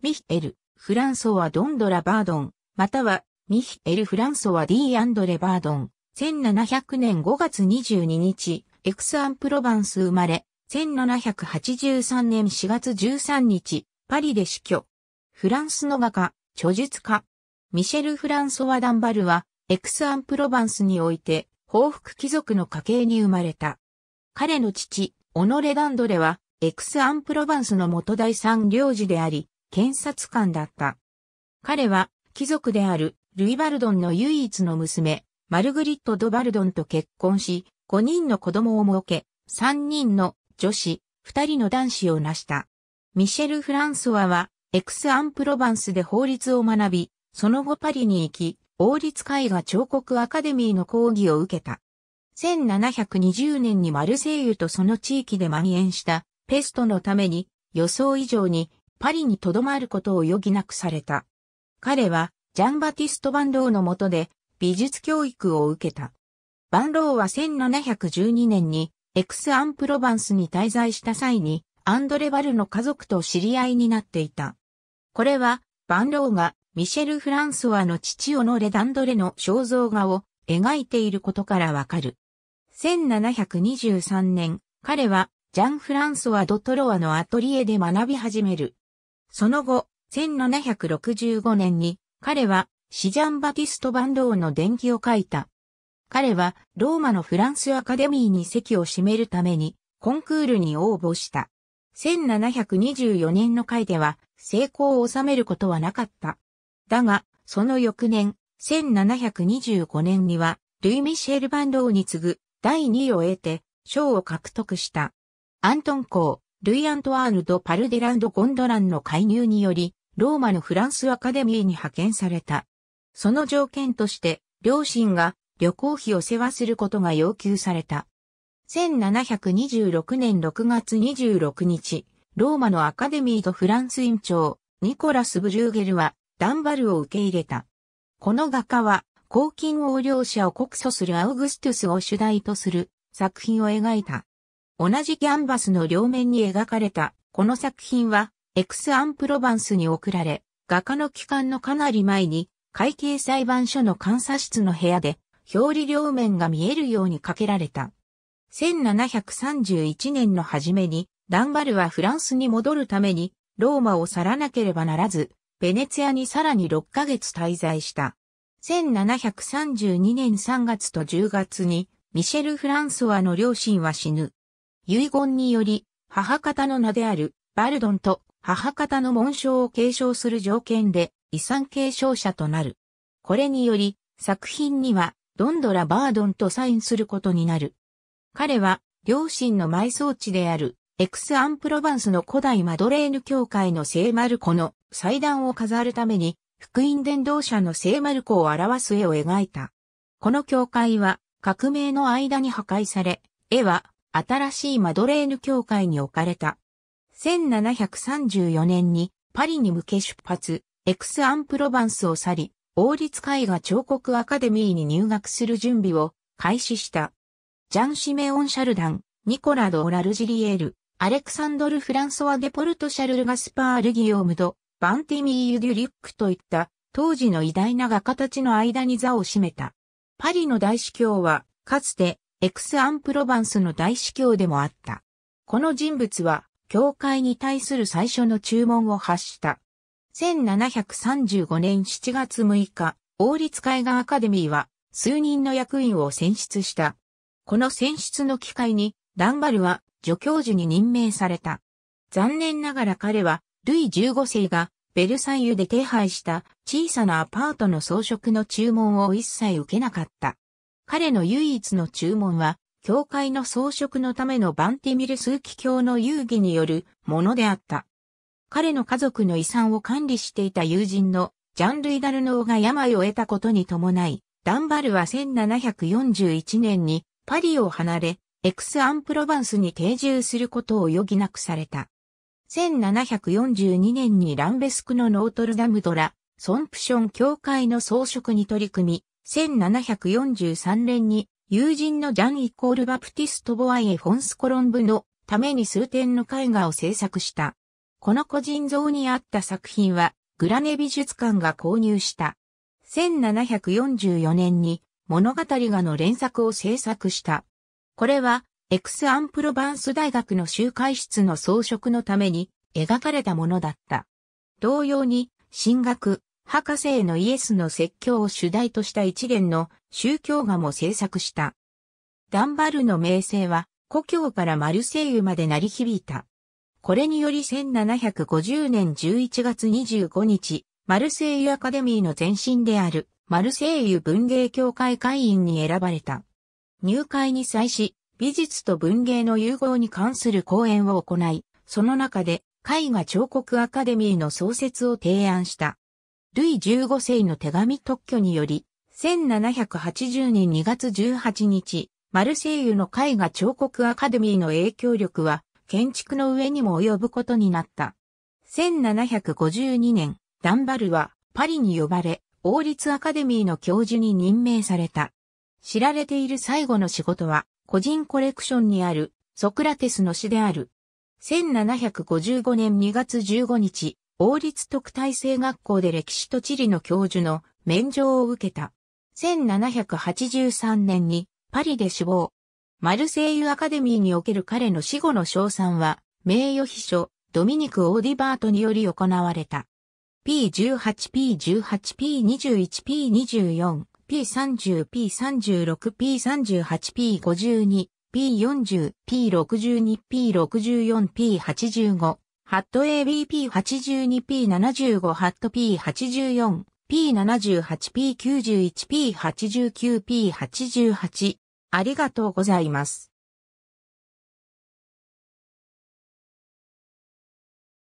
ミヒエル・フランソワ・ドンドラ・バードン、またはミヒエル・フランソワ・ディ・アンドレ・バードン、1700年5月22日、エクス・アン・プロバンス生まれ、1783年4月13日、パリで死去。フランスの画家、著述家。ミシェル・フランソワ・ダンバルは、エクス・アン・プロバンスにおいて、報復貴族の家系に生まれた。彼の父、オノレ・ダンドレは、エクス・アン・プロバンスの元第三領事であり、検察官だった。彼は貴族であるルイ・バルドンの唯一の娘、マルグリット・ド・バルドンと結婚し、5人の子供を設け、3人の女子、2人の男子を成した。ミシェル・フランソワは、エクス・アン・プロバンスで法律を学び、その後パリに行き、王立絵画彫刻アカデミーの講義を受けた。1720年にマルセイユとその地域で蔓延したペストのために予想以上にパリに留まることを余儀なくされた。彼は、ジャンバティスト・バンローの下で、美術教育を受けた。バンローは1712年に、エクス・アンプロバンスに滞在した際に、アンドレ・バルの家族と知り合いになっていた。これは、バンローが、ミシェル・フランソワの父オノレ・ダンドレの肖像画を描いていることからわかる。1723年、彼は、ジャン・フランソワ・ドトロワのアトリエで学び始める。その後、1765年に彼はシジャンバティスト・バンドーの伝記を書いた。彼はローマのフランスアカデミーに席を占めるためにコンクールに応募した。1724年の回では成功を収めることはなかった。だが、その翌年、1725年にはルイ・ミシェル・バンドーに次ぐ第2位を得て賞を獲得した。アントン・コー、ルイ・アントワーヌド・パルデランド・ゴンドランの介入により、ローマのフランスアカデミーに派遣された。その条件として、両親が旅行費を世話することが要求された。1726年6月26日、ローマのアカデミーとフランス院長、ニコラス・ブリューゲルは、ダンバルを受け入れた。この画家は、公金横領者を告訴するアウグストゥスを主題とする作品を描いた。同じキャンバスの両面に描かれた、この作品は、エクス・アンプロバンスに送られ、画家の帰還のかなり前に、会計裁判所の監査室の部屋で、表裏両面が見えるようにかけられた。1731年の初めに、ダンバルはフランスに戻るために、ローマを去らなければならず、ベネツィアにさらに6ヶ月滞在した。1732年3月と10月に、ミシェル・フランソワの両親は死ぬ。遺言により、母方の名であるバルドンと母方の紋章を継承する条件で遺産継承者となる。これにより、作品にはドンドラ・バードンとサインすることになる。彼は、両親の埋葬地である、エクス・アンプロバンスの古代マドレーヌ教会の聖マルコの祭壇を飾るために、福音伝道者の聖マルコを表す絵を描いた。この教会は、革命の間に破壊され、絵は新しいマドレーヌ教会に置かれた。1734年にパリに向け出発、エクス・アンプロバンスを去り、王立絵画彫刻アカデミーに入学する準備を開始した。ジャン・シメオン・シャルダン、ニコラ・ド・オラルジリエール、アレクサンドル・フランソワ・デ・ポルト・シャルル・ガスパール・ギオームド、バンティミー・ユ・デュリュックといった当時の偉大な画家たちの間に座を占めた。パリの大司教は、かつてエクス・アン・プロバンスの大司教でもあった。この人物は、教会に対する最初の注文を発した。1735年7月6日、王立海岸アカデミーは、数人の役員を選出した。この選出の機会に、ダンバルは助教授に任命された。残念ながら彼は、ルイ15世がベルサイユで手配した小さなアパートの装飾の注文を一切受けなかった。彼の唯一の注文は、教会の装飾のためのバンティミル数奇教の遊戯によるものであった。彼の家族の遺産を管理していた友人のジャンル・イダルノーが病を得たことに伴い、ダンバルは1741年にパリを離れ、エクス・アンプロバンスに定住することを余儀なくされた。1742年にランベスクのノートルダムドラ、ソンプション教会の装飾に取り組み、1743年に友人のジャン・イコール・バプティスト・ボアイエ・フォンス・コロンブのために数点の絵画を制作した。この個人像にあった作品はグラネ美術館が購入した。1744年に物語画の連作を制作した。これはエクス・アンプロバンス大学の集会室の装飾のために描かれたものだった。同様に、進学、博士へのイエスの説教を主題とした一連の宗教画も制作した。ダンバルの名声は故郷からマルセイユまで鳴り響いた。これにより1750年11月25日、マルセイユアカデミーの前身であるマルセイユ文芸協会会員に選ばれた。入会に際し、美術と文芸の融合に関する講演を行い、その中で絵画彫刻アカデミーの創設を提案した。ルイ15世の手紙特許により、1780年2月18日、マルセイユの絵画彫刻アカデミーの影響力は、建築の上にも及ぶことになった。1752年、ダンバルはパリに呼ばれ、王立アカデミーの教授に任命された。知られている最後の仕事は、個人コレクションにあるソクラテスの詩である。1755年2月15日、王立特待生学校で歴史と地理の教授の免状を受けた。1783年にパリで死亡。マルセイユアカデミーにおける彼の死後の賞賛は、名誉秘書、ドミニク・オーディバートにより行われた。P18、P18、P21、P24、P30、P36、P38、p 5 2 p 4 p 0 P62、P64、P85。ハット ABP82P75 ハット P84、P78P91、P89、P88。ありがとうございます。